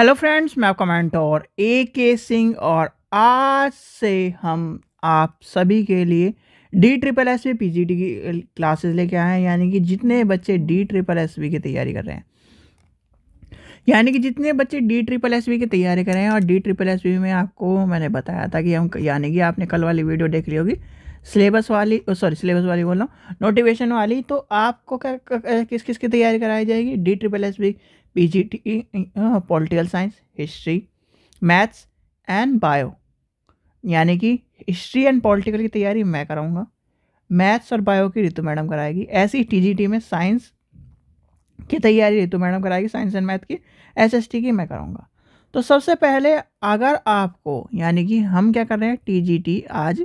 hello friends मैं आपका mentor ए के सिंह और आज से हम आप सभी के लिए D triple S V P G की क्लासेस लेके आए हैं यानी कि जितने बच्चे डी ट्रिपल एस वी की तैयारी कर रहे हैं यानी कि जितने बच्चे डी ट्रिपल एस वी की तैयारी कर रहे हैं और डी ट्रिपल एस वी में आपको मैंने बताया था कि हम यानी कि आपने कल वाली वीडियो देख ली होगी सिलेबस वाली सॉरी सिलेबस वाली बोल रहा हूँ नोटिवेशन वाली तो आपको क्या किस किस की तैयारी कराई जाएगी D triple S V P G T political science history maths and bio यानी कि हिस्ट्री एंड पॉलिटिकल की तैयारी मैं कराऊंगा मैथ्स और बायो की रितु मैडम कराएगी ऐसे ही टी में साइंस की तैयारी रितु मैडम कराएगी साइंस एंड मैथ की एस एस टी की मैं कराऊंगा तो सबसे पहले अगर आपको यानी कि हम क्या कर रहे हैं टी जी टी आज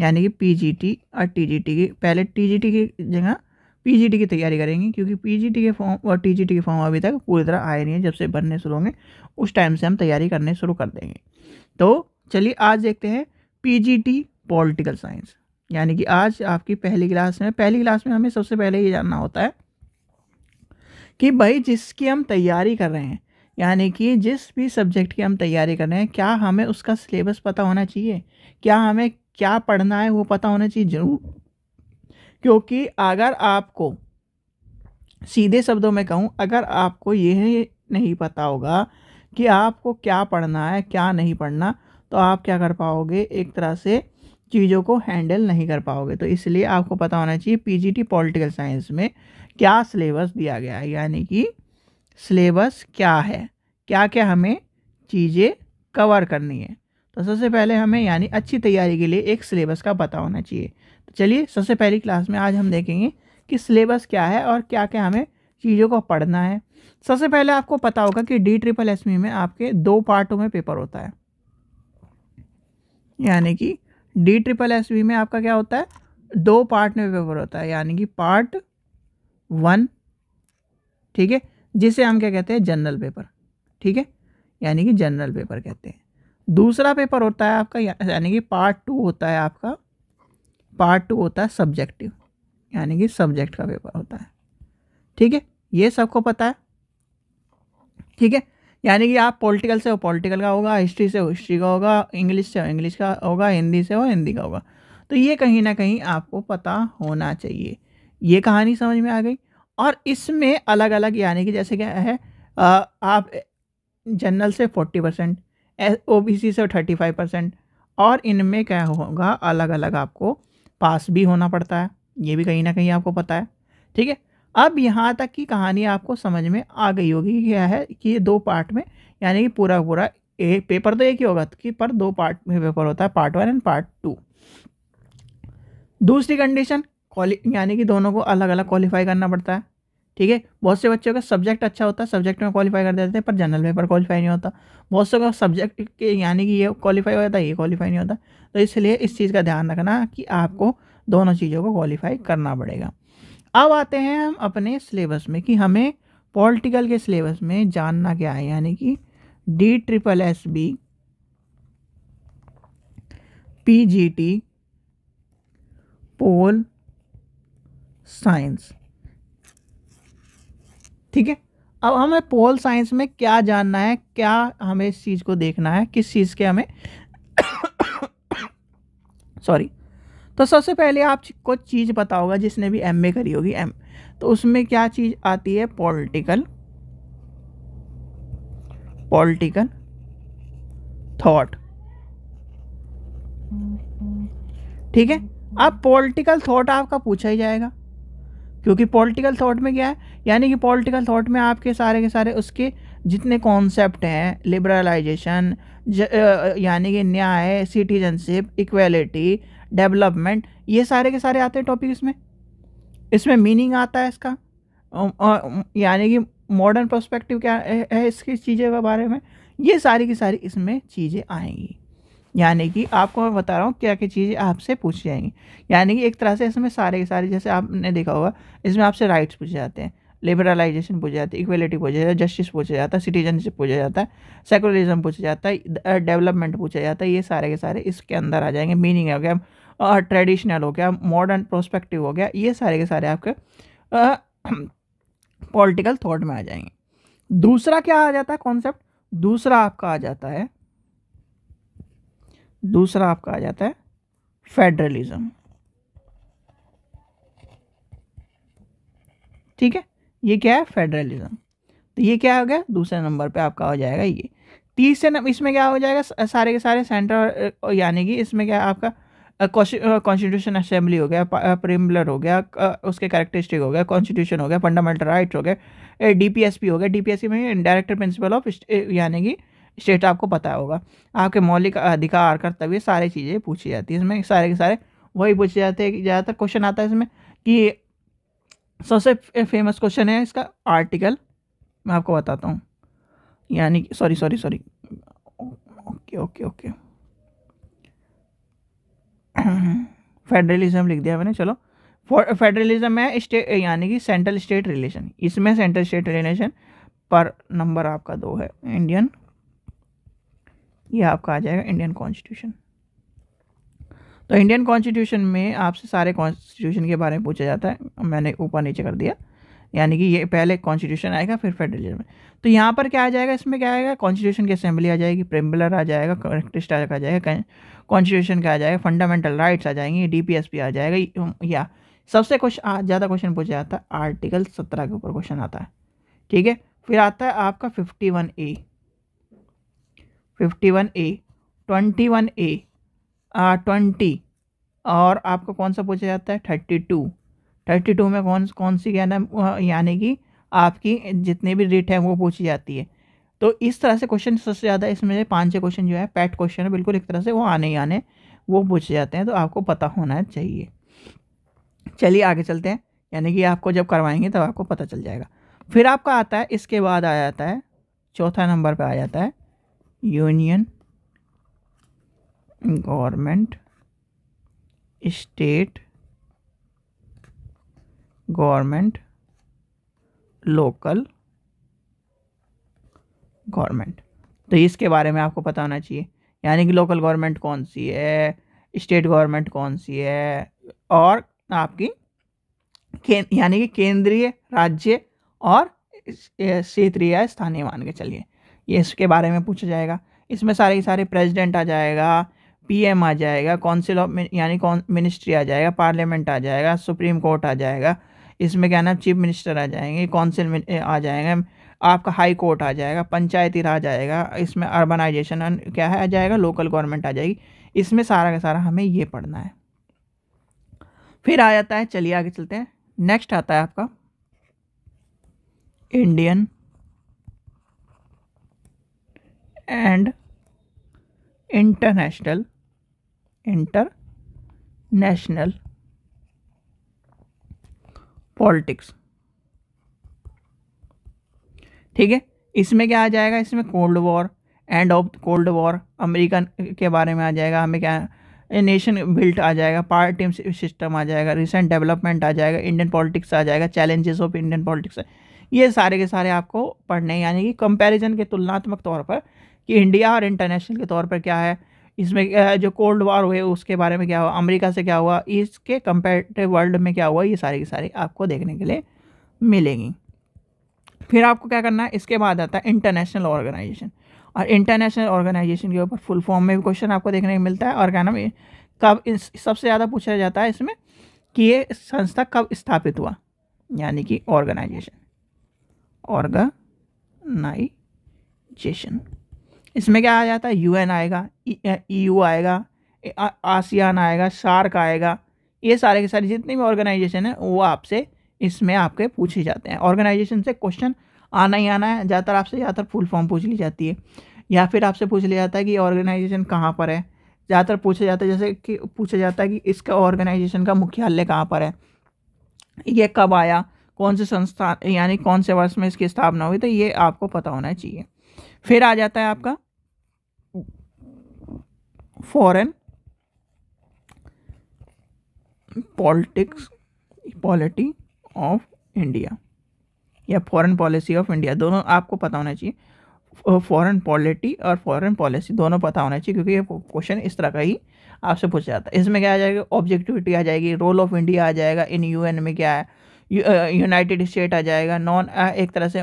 यानी कि पी जी टी और टी जी टी की पहले टी जी टी की जगह पीजीटी की तैयारी करेंगे क्योंकि पीजीटी के फॉर्म और टीजीटी के फॉर्म अभी तक पूरी तरह आए नहीं है जब से भरने शुरू होंगे उस टाइम से हम तैयारी करने शुरू कर देंगे तो चलिए आज देखते हैं पीजीटी पॉलिटिकल साइंस यानी कि आज आपकी पहली क्लास में पहली क्लास में हमें सबसे पहले ये जानना होता है कि भाई जिसकी हम तैयारी कर रहे हैं यानी कि जिस भी सब्जेक्ट की हम तैयारी कर रहे हैं क्या हमें उसका सिलेबस पता होना चाहिए क्या हमें क्या पढ़ना है वो पता होना चाहिए जरूर क्योंकि अगर आपको सीधे शब्दों में कहूँ अगर आपको यह नहीं पता होगा कि आपको क्या पढ़ना है क्या नहीं पढ़ना तो आप क्या कर पाओगे एक तरह से चीज़ों को हैंडल नहीं कर पाओगे तो इसलिए आपको पता होना चाहिए पीजीटी पॉलिटिकल साइंस में क्या सिलेबस दिया गया है यानी कि सिलेबस क्या है क्या क्या हमें चीज़ें कवर करनी है तो सबसे पहले हमें यानी अच्छी तैयारी के लिए एक सिलेबस का पता होना चाहिए चलिए सबसे पहली क्लास में आज हम देखेंगे कि सिलेबस क्या है और क्या क्या हमें चीज़ों को पढ़ना है सबसे पहले आपको पता होगा कि डी ट्रिपल एस में आपके दो पार्टों में पेपर होता है यानी कि डी ट्रिपल एस में आपका क्या होता है दो पार्ट में पेपर होता है यानी कि पार्ट वन ठीक है जिसे हम क्या कहते हैं जनरल पेपर ठीक है यानी कि जनरल पेपर कहते हैं दूसरा पेपर होता है आपका यानी कि पार्ट टू होता है आपका पार्ट टू होता है सब्जेक्टिव यानी कि सब्जेक्ट का पेपर होता है ठीक है ये सबको पता है ठीक है यानी कि आप पॉलिटिकल से हो पॉलिटिकल का होगा हिस्ट्री से हो हिस्ट्री का होगा इंग्लिश से हो इंग्लिश का होगा हिंदी से हो हिंदी का होगा तो ये कहीं ना कहीं आपको पता होना चाहिए ये कहानी समझ में आ गई और इसमें अलग अलग यानी कि जैसे क्या है आ, आप जनरल से forty percent O B C से थर्टी फाइव परसेंट और इनमें क्या होगा अलग अलग आपको पास भी होना पड़ता है ये भी कहीं ना कहीं आपको पता है ठीक है अब यहाँ तक की कहानी आपको समझ में आ गई होगी क्या है कि ये दो पार्ट में यानी कि पूरा पूरा ए, पेपर तो एक ही होगा कि पर दो पार्ट में पेपर होता है part one and part two दूसरी कंडीशन क्वालि यानी कि दोनों को अलग अलग क्वालिफाई करना पड़ता है ठीक है बहुत से बच्चों का सब्जेक्ट अच्छा होता है सब्जेक्ट में क्वालिफाई कर देते हैं पर जनरल पेपर क्वालिफाई नहीं होता बहुत से का सब्जेक्ट के यानी कि ये क्वालिफाई होता है ये क्वालिफाई नहीं होता तो इसलिए इस चीज़ का ध्यान रखना कि आपको दोनों चीज़ों को क्वालिफाई करना पड़ेगा अब आते हैं हम अपने सिलेबस में कि हमें पॉलिटिकल के सिलेबस में जानना क्या है यानी कि D triple S B P G T pol science ठीक है अब हमें पोल साइंस में क्या जानना है क्या हमें इस चीज़ को देखना है किस चीज़ के हमें सॉरी तो सबसे पहले आप को चीज़ पता होगा जिसने भी एम करी होगी एम तो उसमें क्या चीज़ आती है पॉलिटिकल पॉलिटिकल थॉट ठीक है अब पॉलिटिकल थॉट आपका पूछा ही जाएगा क्योंकि पॉलिटिकल थाट में क्या है यानी कि पॉलिटिकल थाट में आपके सारे के सारे उसके जितने कॉन्सेप्ट हैं लिबरलाइजेशन यानी कि न्याय सिटीजनशिप इक्वेलिटी डेवलपमेंट ये सारे के सारे आते हैं टॉपिक इसमें इसमें मीनिंग आता है इसका यानी कि मॉडर्न पर्सपेक्टिव क्या है इसकी चीज़ें के बारे में ये सारी की सारी इसमें चीज़ें आएंगी यानी कि आपको मैं बता रहा हूँ क्या क्या चीज़ें आपसे पूछी जाएंगी यानी कि एक तरह से इसमें सारे के सारे जैसे आपने देखा होगा इसमें आपसे राइट्स पूछे जाते हैं लिबरलाइजेशन पूछा जाता है इक्वेलिटी पूछा जाता है जस्टिस पूछा जाता है सिटीजनशिप पूछा जाता है सेकुलरिज्म पूछा जाता है डेवलपमेंट पूछा जाता है ये सारे के सारे इसके अंदर आ जाएंगे मीनिंग हो गया ट्रेडिशनल हो गया मॉडर्न प्रोस्पेक्टिव हो गया ये सारे के सारे आपके पॉलिटिकल थाट में आ जाएंगे दूसरा क्या आ जाता है कॉन्सेप्ट दूसरा आपका आ जाता है दूसरा आपका आ जाता है फेडरलिज्म ठीक है ये क्या है फेडरलिज्म तो ये क्या हो गया दूसरे नंबर पे आपका हो जाएगा ये तीसरे नंबर इसमें क्या हो जाएगा सारे के सारे सेंटर यानी कि इसमें क्या आपका कॉन्स्टिट्यूशन असेंबली हो गया प्रेमलर हो गया उसके करेक्टरिस्टिक हो गया कॉन्स्टिट्यूशन हो गया फंडामेंटल राइट्स हो गए डीपीएसपी हो गया डीपीएसपी में डायरेक्टर प्रिंसिपल ऑफ यानी कि स्टेट आपको पता होगा आपके मौलिक अधिकार कर्तव्य सारी चीज़ें पूछी जाती है इसमें सारे के सारे वही पूछे जाते हैं ज़्यादातर क्वेश्चन आता है इसमें कि सबसे फेमस क्वेश्चन है इसका आर्टिकल मैं आपको बताता हूँ यानी sorry sorry sorry okay okay okay federalism लिख दिया मैंने चलो फेडरलिज्म है स्टेट यानी कि सेंट्रल स्टेट रिलेशन इसमें सेंट्रल स्टेट रिलेशन पर नंबर आपका दो है इंडियन ये आपका आ जाएगा इंडियन कॉन्स्टिट्यूशन तो इंडियन कॉन्स्टिट्यूशन में आपसे सारे कॉन्स्टिट्यूशन के बारे में पूछा जाता है मैंने ऊपर नीचे कर दिया यानी कि ये पहले कॉन्स्टिट्यूशन आएगा फिर फेडरलिज्म में तो यहाँ पर क्या आ जाएगा इसमें क्या आएगा कॉन्स्टिट्यूशन की असेंबली आ जाएगी प्रेम्बुलर आ जाएगा करेक्टिस्ट आ जाएगा कॉन्स्टिट्यूशन का आ जाएगा फंडामेंटल राइट्स आ जाएंगे डीपीएसपी आ जाएगा या सबसे कुछ ज़्यादा क्वेश्चन पूछा जाता है आर्टिकल सत्रह के ऊपर क्वेश्चन आता है ठीक है फिर आता है आपका fifty one A fifty one A twenty one A twenty और आपको कौन सा पूछा जाता है थर्टी टू थर्टी टू में कौन कौन सी क्या नाम यानी कि आपकी जितने भी रेट है वो पूछी जाती है तो इस तरह से क्वेश्चन सबसे ज़्यादा इसमें से पाँच छः क्वेश्चन जो है पैट क्वेश्चन है बिल्कुल एक तरह से वो आने ही आने वो पूछे जाते हैं तो आपको पता होना चाहिए चलिए आगे चलते हैं यानी कि आपको जब करवाएंगे तब तो आपको पता चल जाएगा फिर आपका आता है इसके बाद आ जाता है चौथा नंबर पर आ जाता है union government state government local government तो इसके बारे में आपको पता होना चाहिए यानी कि लोकल गवर्नमेंट कौन सी है स्टेट गवर्नमेंट कौन सी है और आपकी यानी कि केंद्रीय राज्य और क्षेत्रीय स्थानीय मान के चलिए ये इसके बारे में पूछा जाएगा इसमें सारे के सारे प्रेसिडेंट आ जाएगा पीएम आ जाएगा काउंसिल ऑफ यानी मिनिस्ट्री आ जाएगा पार्लियामेंट आ जाएगा सुप्रीम कोर्ट आ जाएगा इसमें क्या नाम चीफ मिनिस्टर आ जाएंगे काउंसिल आ जाएंगे आपका हाई कोर्ट आ जाएगा पंचायती राज आएगा इसमें अर्बनाइजेशन क्या है आ जाएगा लोकल गवर्नमेंट आ जाएगी इसमें सारा का सारा हमें ये पढ़ना है फिर आ जाता है चलिए आगे चलते हैं नेक्स्ट आता है आपका Indian and international international politics ठीक है इसमें क्या आ जाएगा इसमें cold war end of cold war American के बारे में आ जाएगा हमें क्या नेशन बिल्ट आ जाएगा पार्टी सिस्टम आ जाएगा रिसेंट डेवलपमेंट आ जाएगा इंडियन पॉलिटिक्स आ जाएगा चैलेंजेस ऑफ इंडियन पॉलिटिक्स ये सारे के सारे आपको पढ़ने यानी कि कंपैरिजन के तुलनात्मक तौर पर कि इंडिया और इंटरनेशनल के तौर पर क्या है इसमें जो कोल्ड वॉर हुए उसके बारे में क्या हुआ अमेरिका से क्या हुआ इसके कंपेरेटिव वर्ल्ड में क्या हुआ ये सारी की सारी आपको देखने के लिए मिलेंगी फिर आपको क्या करना है इसके बाद आता है इंटरनेशनल ऑर्गेनाइजेशन और इंटरनेशनल ऑर्गेनाइजेशन के ऊपर फुल फॉर्म में भी क्वेश्चन आपको देखने को मिलता है और क्या नाम कब सबसे ज़्यादा पूछा जाता है इसमें कि ये संस्था कब स्थापित हुआ यानी कि ऑर्गेनाइजेशन ऑर्गेनाइजेशन इसमें क्या आ जाता है यूएन आएगा ईयू e, e आएगा आसियान आएगा सार्क आएगा ये सारे के सारे जितने भी ऑर्गेनाइजेशन है वो आपसे इसमें आपके पूछे जाते हैं ऑर्गेनाइजेशन से क्वेश्चन आना ही आना है ज़्यादातर आपसे ज़्यादातर फुल फॉर्म पूछ ली जाती है या फिर आपसे पूछ लिया जाता है कि ऑर्गेनाइजेशन कहाँ पर है ज़्यादातर पूछा जाता है जैसे कि पूछा जाता है कि इसका ऑर्गेनाइजेशन का मुख्यालय कहाँ पर है ये कब आया कौन से संस्थान यानी कौन से वर्ष में इसकी स्थापना हुई तो ये आपको पता होना चाहिए फिर आ जाता है आपका foreign politics polity of India या फॉरेन पॉलिसी ऑफ इंडिया दोनों आपको पता होना चाहिए फॉरेन पॉलिटी और फॉरेन पॉलिसी दोनों पता होना चाहिए क्योंकि ये क्वेश्चन इस तरह का ही आपसे पूछा जाता है इसमें क्या आ जाएगा ऑब्जेक्टिविटी आ जाएगी रोल ऑफ इंडिया आ जाएगा इन यूएन में क्या है यूनाइटेड स्टेट आ जाएगा नॉन एक तरह से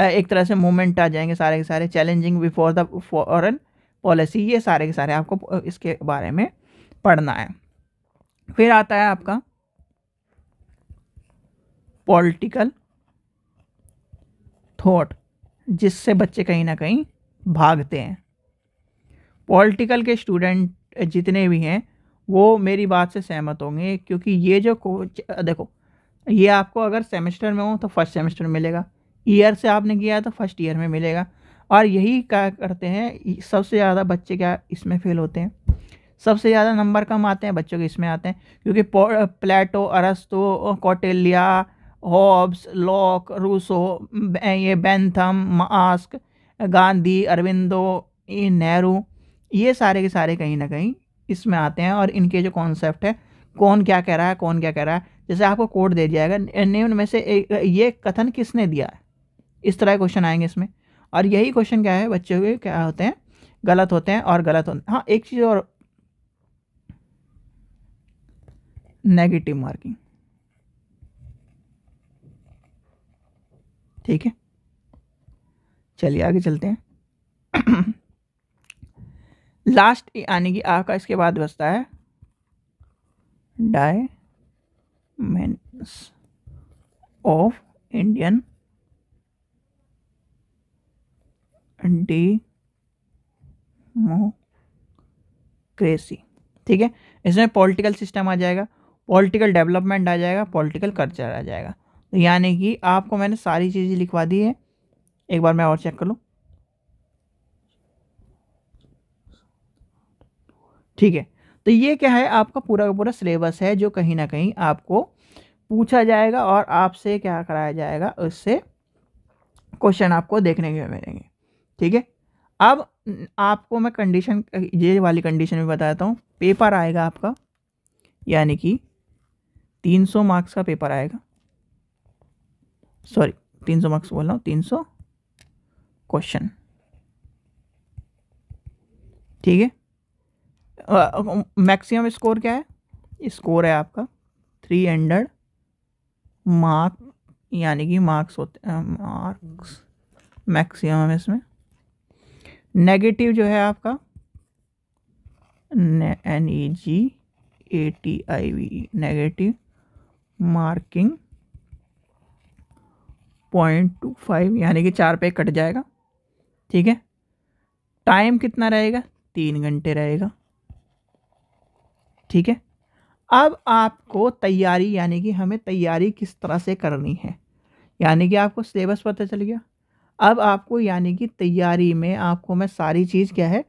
एक तरह से मूवमेंट आ जाएंगे सारे के सारे challenging before the foreign policy ये सारे के सारे आपको इसके बारे में पढ़ना है फिर आता है आपका पॉलिटिकल थॉट जिससे बच्चे कहीं ना कहीं भागते हैं पॉलिटिकल के स्टूडेंट जितने भी हैं वो मेरी बात से सहमत होंगे क्योंकि ये जो कोच देखो ये आपको अगर सेमेस्टर में हो तो फर्स्ट सेमेस्टर मिलेगा ईयर से आपने किया तो फर्स्ट ईयर में मिलेगा और यही क्या करते हैं सबसे ज़्यादा बच्चे क्या इसमें फेल होते हैं सबसे ज़्यादा नंबर कम आते हैं बच्चों के इसमें आते हैं क्योंकि प्लेटो अरस्तो कॉटेलिया हॉब्स लॉक रूसो ये बैंथम मास्क गांधी अरविंदो नेहरू ये सारे के सारे कहीं ना कहीं इसमें आते हैं और इनके जो कॉन्सेप्ट है कौन क्या कह रहा है कौन क्या कह रहा है जैसे आपको कोड दे दिया जाएगा नेम में से एक ये कथन किसने दिया है इस तरह क्वेश्चन आएंगे इसमें और यही क्वेश्चन क्या है बच्चे हुए क्या होते हैं गलत होते हैं और गलत होते हैं हाँ एक चीज़ और नेगेटिव मार्किंग ठीक है चलिए आगे चलते हैं लास्ट यानी कि आका इसके बाद बचता है डायमेंस ऑफ इंडियन डेमोक्रेसी ठीक है इसमें पॉलिटिकल सिस्टम आ जाएगा पॉलिटिकल डेवलपमेंट आ जाएगा पॉलिटिकल कल्चर आ जाएगा तो यानी कि आपको मैंने सारी चीज़ें लिखवा दी है एक बार मैं और चेक कर लूँ ठीक है तो ये क्या है आपका पूरा का पूरा सिलेबस है जो कहीं ना कहीं आपको पूछा जाएगा और आपसे क्या कराया जाएगा उससे क्वेश्चन आपको देखने के मिलेंगे ठीक है अब आपको मैं कंडीशन ये वाली कंडीशन में बताता हूँ पेपर आएगा आपका यानी कि 300 मार्क्स का पेपर आएगा सॉरी 300 मार्क्स बोल रहा हूँ 300 क्वेश्चन ठीक है मैक्सिमम स्कोर क्या है स्कोर है आपका थ्री हंड्रेड मार्क यानी कि मार्क्स होते मार्क्स मैक्सिमम इसमें नेगेटिव जो है आपका N E G A T I V negative marking point two five यानी कि चार पे कट जाएगा ठीक है टाइम कितना रहेगा तीन घंटे रहेगा ठीक है अब आपको तैयारी यानी कि हमें तैयारी किस तरह से करनी है यानी कि आपको सिलेबस पता चल गया अब आपको यानी कि तैयारी में आपको मैं सारी चीज़ क्या है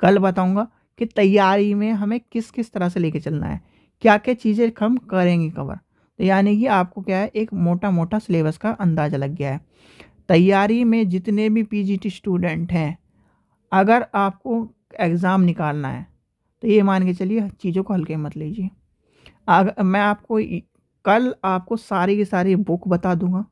कल बताऊंगा कि तैयारी में हमें किस किस तरह से लेके चलना है क्या क्या चीज़ें हम करेंगे कवर तो यानी कि आपको क्या है एक मोटा मोटा सिलेबस का अंदाज़ा लग गया है तैयारी में जितने भी पी स्टूडेंट हैं अगर आपको एग्ज़ाम निकालना है तो ये मान के चलिए चीज़ों को हल्के मत लीजिए अगर मैं आपको कल आपको सारी की सारी बुक बता दूंगा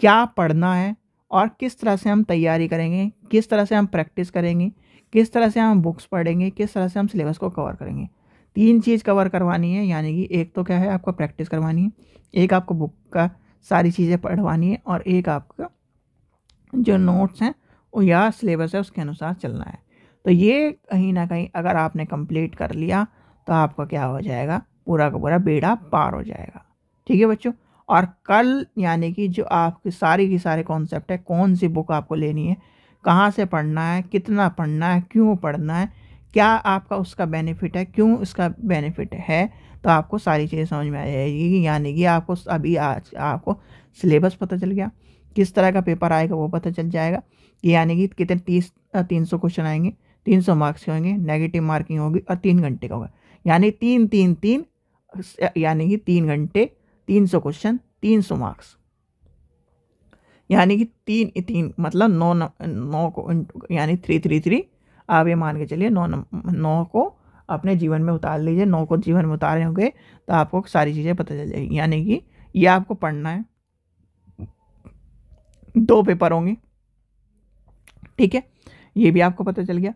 क्या पढ़ना है और किस तरह से हम तैयारी करेंगे किस तरह से हम प्रैक्टिस करेंगे किस तरह से हम बुक्स पढ़ेंगे किस तरह से हम सिलेबस को कवर करेंगे तीन चीज़ कवर करवानी है यानी कि एक तो क्या है आपको प्रैक्टिस करवानी है एक आपको बुक का सारी चीज़ें पढ़वानी है और एक आपका जो नोट्स हैं या सिलेबस है उसके अनुसार चलना है तो ये कहीं ना कहीं अगर आपने कंप्लीट कर लिया तो आपका क्या हो जाएगा पूरा का पूरा बेड़ा पार हो जाएगा ठीक है बच्चों और कल यानी कि जो आपके सारी की सारे कॉन्सेप्ट है कौन सी बुक आपको लेनी है कहाँ से पढ़ना है कितना पढ़ना है क्यों पढ़ना है क्या आपका उसका बेनिफिट है क्यों उसका बेनिफिट है तो आपको सारी चीज़ें समझ में आ जाएगी यानी कि आपको अभी आज आपको सिलेबस पता चल गया किस तरह का पेपर आएगा वो पता चल जाएगा कि यानी कि कितने तीस तीन सौ क्वेश्चन आएंगे तीन सौ मार्क्स के होंगे नेगेटिव मार्किंग होगी और तीन घंटे का होगा यानी तीन तीन तीन यानी कि तीन घंटे तीन सौ क्वेश्चन तीन सौ मार्क्स यानी कि तीन तीन मतलब नौ नौ को यानी थ्री थ्री थ्री आप ये मान के चलिए नौ नौ को अपने जीवन में उतार लीजिए नौ को जीवन में उतारे होंगे तो आपको सारी चीज़ें पता चल जाएगी यानी कि ये आपको पढ़ना है दो पेपर होंगे ठीक है ये भी आपको पता चल गया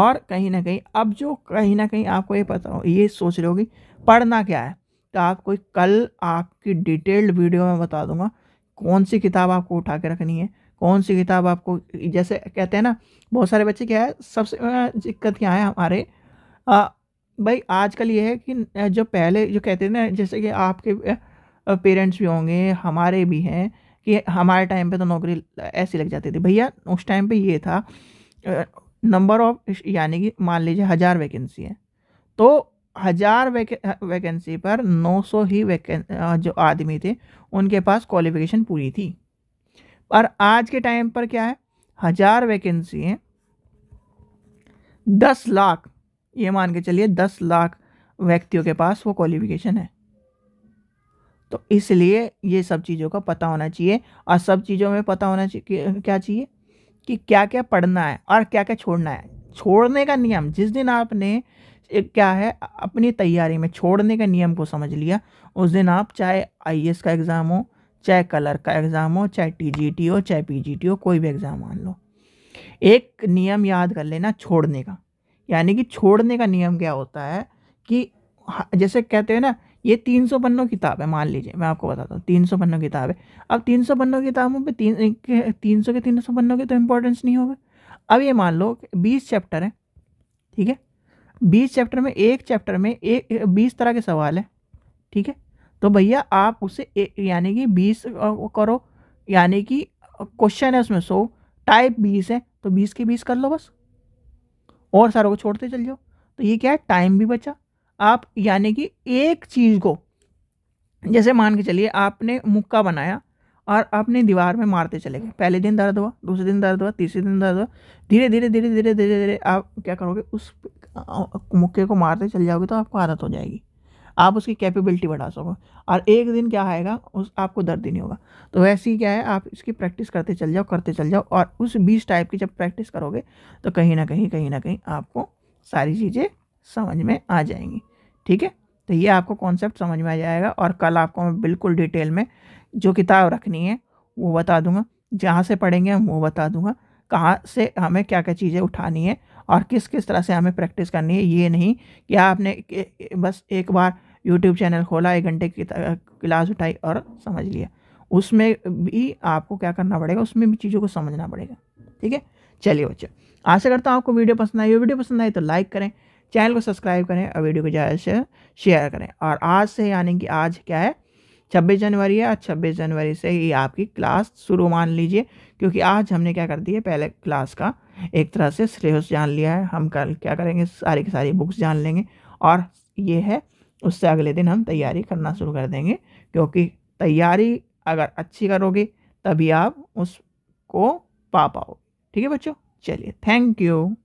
और कहीं ना कहीं अब जो कहीं ना कहीं आपको ये पता हो ये सोच रहे होगी पढ़ना क्या है तो को कल आपकी डिटेल्ड वीडियो में बता दूंगा कौन सी किताब आपको उठा के रखनी है कौन सी किताब आपको जैसे कहते हैं ना बहुत सारे बच्चे क्या है सबसे दिक्कत क्या है हमारे आ, भाई आजकल ये है कि जो पहले जो कहते थे ना जैसे कि आपके पेरेंट्स भी होंगे हमारे भी हैं कि हमारे टाइम पे तो नौकरी ऐसी लग जाती थी भैया उस टाइम पे ये था नंबर ऑफ यानी कि मान लीजिए हज़ार वैकेंसी है तो हज़ार वैके, वैकेंसी पर 900 ही वैकें जो आदमी थे उनके पास क्वालिफिकेशन पूरी थी और आज के टाइम पर क्या है हज़ार वैकेंसी हैं दस लाख ये मान के चलिए दस लाख व्यक्तियों के पास वो क्वालिफिकेशन है तो इसलिए ये सब चीज़ों का पता होना चाहिए और सब चीज़ों में पता होना चाहिए क्या चाहिए कि क्या क्या पढ़ना है और क्या क्या छोड़ना है छोड़ने का नियम जिस दिन आपने क्या है अपनी तैयारी में छोड़ने के नियम को समझ लिया उस दिन आप चाहे आई e का एग्ज़ाम हो चाहे कलर का एग्ज़ाम हो चाहे टी हो चाहे पी हो कोई भी एग्ज़ाम मान लो एक नियम याद कर लेना छोड़ने का यानी कि छोड़ने का नियम क्या होता है कि जैसे कहते हैं ना ये तीन सौ पन्नों किताब है मान लीजिए मैं आपको बताता हूँ तीन सौ पन्नों किताब है अब तीन सौ पन्नों किताबों पे तीन तीन सौ के तीन सौ पन्नों के तो इम्पोर्टेंस नहीं होगा अब ये मान लो बीस चैप्टर हैं ठीक है बीस चैप्टर में एक चैप्टर में एक बीस तरह के सवाल है ठीक है तो भैया आप उसे यानी कि बीस करो यानी कि क्वेश्चन है उसमें सो टाइप बीस है तो बीस के बीस कर लो बस और सारों को छोड़ते चल जाओ तो ये क्या है टाइम भी बचा आप यानी कि एक चीज़ को जैसे मान के चलिए आपने मुक्का बनाया और आपने दीवार में मारते चले गए पहले दिन दर्द हुआ दूसरे दिन दर्द हुआ तीसरे दिन दर्द हुआ धीरे धीरे धीरे धीरे धीरे धीरे आप क्या करोगे उस मुक्के को मारते चल जाओगे तो आपको आदत हो जाएगी आप उसकी कैपेबिलिटी बढ़ा सको और एक दिन क्या आएगा उस आपको दर्द ही नहीं होगा तो वैसे ही क्या है आप इसकी प्रैक्टिस करते चल जाओ करते चल जाओ और उस बीस टाइप की जब प्रैक्टिस करोगे तो कहीं ना कहीं कहीं ना कहीं आपको सारी चीज़ें समझ में आ जाएंगी ठीक है तो ये आपको कॉन्सेप्ट समझ में आ जाएगा और कल आपको मैं बिल्कुल डिटेल में जो किताब रखनी है वो बता दूंगा जहाँ से पढ़ेंगे हम वो बता दूंगा कहाँ से हमें क्या क्या चीज़ें उठानी है और किस किस तरह से हमें प्रैक्टिस करनी है ये नहीं कि आपने बस एक बार यूट्यूब चैनल खोला एक घंटे की क्लास उठाई और समझ लिया उसमें भी आपको क्या करना पड़ेगा उसमें भी चीज़ों को समझना पड़ेगा ठीक है चलिए बच्चे आशा करता हूँ आपको वीडियो पसंद आई वीडियो पसंद आई तो लाइक करें चैनल को सब्सक्राइब करें और वीडियो को ज़्यादा से शेयर करें और आज से यानी कि आज क्या है छब्बीस जनवरी है आज छब्बीस जनवरी से ही आपकी क्लास शुरू मान लीजिए क्योंकि आज हमने क्या कर दी है पहले क्लास का एक तरह से सिलेबस जान लिया है हम कल क्या करेंगे सारी की सारी बुक्स जान लेंगे और ये है उससे अगले दिन हम तैयारी करना शुरू कर देंगे क्योंकि तैयारी अगर अच्छी करोगे तभी आप उसको पा पाओगे ठीक है बच्चों चलिए थैंक यू